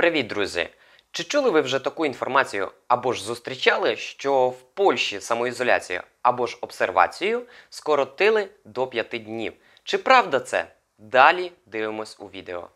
Привіт, друзі! Чи чули ви вже таку інформацію або ж зустрічали, що в Польщі самоізоляцію або ж обсервацію скоротили до 5 днів? Чи правда це? Далі дивимось у відео.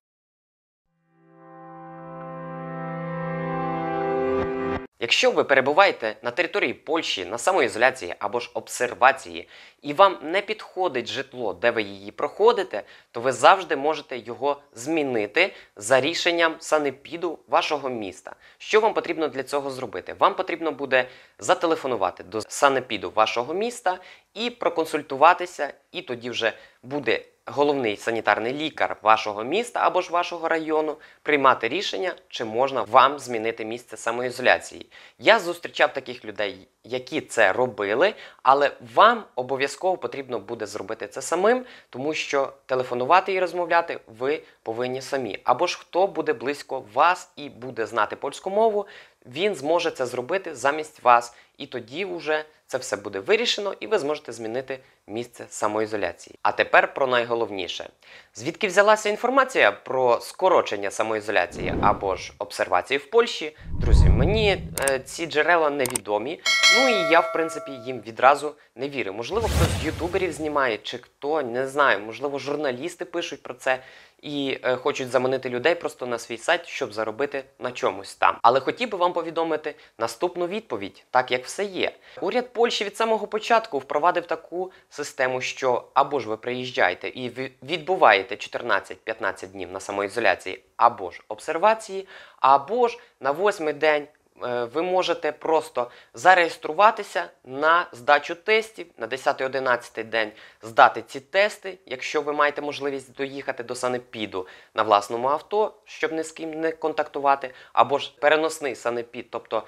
Якщо ви перебуваєте на території Польщі на самоізоляції або ж обсервації, і вам не підходить житло, де ви її проходите, то ви завжди можете його змінити за рішенням санепіду вашого міста. Що вам потрібно для цього зробити? Вам потрібно буде зателефонувати до санепіду вашого міста і проконсультуватися, і тоді вже буде головний санітарний лікар вашого міста або ж вашого району приймати рішення, чи можна вам змінити місце самоізоляції. Я зустрічав таких людей, які це робили, але вам обов'язково потрібно буде зробити це самим, тому що телефонувати і розмовляти ви повинні самі. Або ж хто буде близько вас і буде знати польську мову він зможе це зробити замість вас. І тоді вже це все буде вирішено, і ви зможете змінити місце самоізоляції. А тепер про найголовніше: звідки взялася інформація про скорочення самоізоляції або ж обсервації в Польщі? Друзі, мені е, ці джерела невідомі. Ну і я, в принципі, їм відразу не вірю. Можливо, хтось з ютуберів знімає, чи хто не знаю, можливо, журналісти пишуть про це і е, хочуть заманити людей просто на свій сайт, щоб заробити на чомусь там. Але хотів би вам повідомити наступну відповідь, так як все є. Уряд Польщі від самого початку впровадив таку систему, що або ж ви приїжджаєте і відбуваєте 14-15 днів на самоізоляції, або ж обсервації, або ж на восьмий день Е, ви можете просто зареєструватися на здачу тестів на 10-11 день, здати ці тести, якщо ви маєте можливість доїхати до санепіду на власному авто, щоб ні з ким не контактувати, або ж переносний санепід, тобто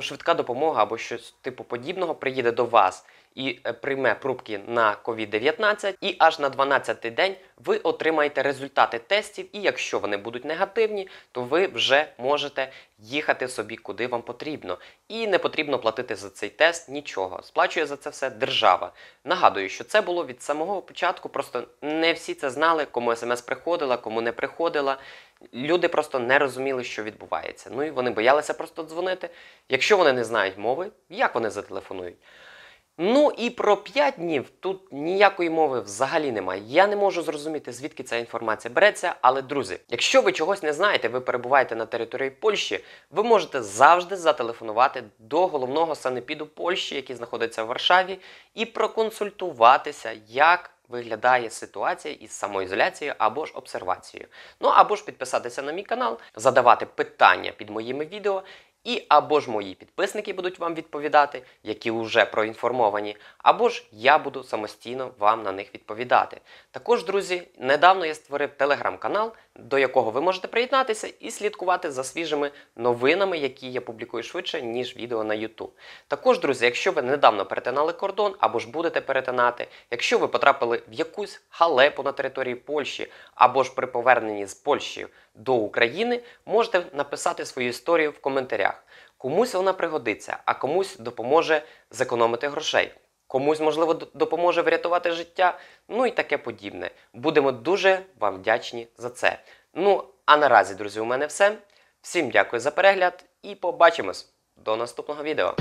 швидка допомога або щось типу подібного приїде до вас і е, прийме пробки на COVID-19, і аж на 12-й день ви отримаєте результати тестів. І якщо вони будуть негативні, то ви вже можете їхати собі куди вам потрібно. І не потрібно платити за цей тест нічого. Сплачує за це все держава. Нагадую, що це було від самого початку. Просто не всі це знали, кому смс приходила, кому не приходила. Люди просто не розуміли, що відбувається. Ну і вони боялися просто дзвонити. Якщо вони не знають мови, як вони зателефонують? Ну і про 5 днів тут ніякої мови взагалі немає. Я не можу зрозуміти, звідки ця інформація береться. Але, друзі, якщо ви чогось не знаєте, ви перебуваєте на території Польщі, ви можете завжди зателефонувати до головного санепіду Польщі, який знаходиться в Варшаві, і проконсультуватися, як виглядає ситуація із самоізоляцією або ж обсервацією. Ну або ж підписатися на мій канал, задавати питання під моїми відео і або ж мої підписники будуть вам відповідати, які вже проінформовані, або ж я буду самостійно вам на них відповідати. Також, друзі, недавно я створив телеграм-канал, до якого ви можете приєднатися і слідкувати за свіжими новинами, які я публікую швидше, ніж відео на YouTube. Також, друзі, якщо ви недавно перетинали кордон або ж будете перетинати, якщо ви потрапили в якусь халепу на території Польщі, або ж при поверненні з Польщі до України, можете написати свою історію в коментарях шлях. Комусь вона пригодиться, а комусь допоможе зекономити грошей. Комусь, можливо, допоможе врятувати життя, ну і таке подібне. Будемо дуже вам вдячні за це. Ну, а наразі, друзі, у мене все. Всім дякую за перегляд і побачимось до наступного відео.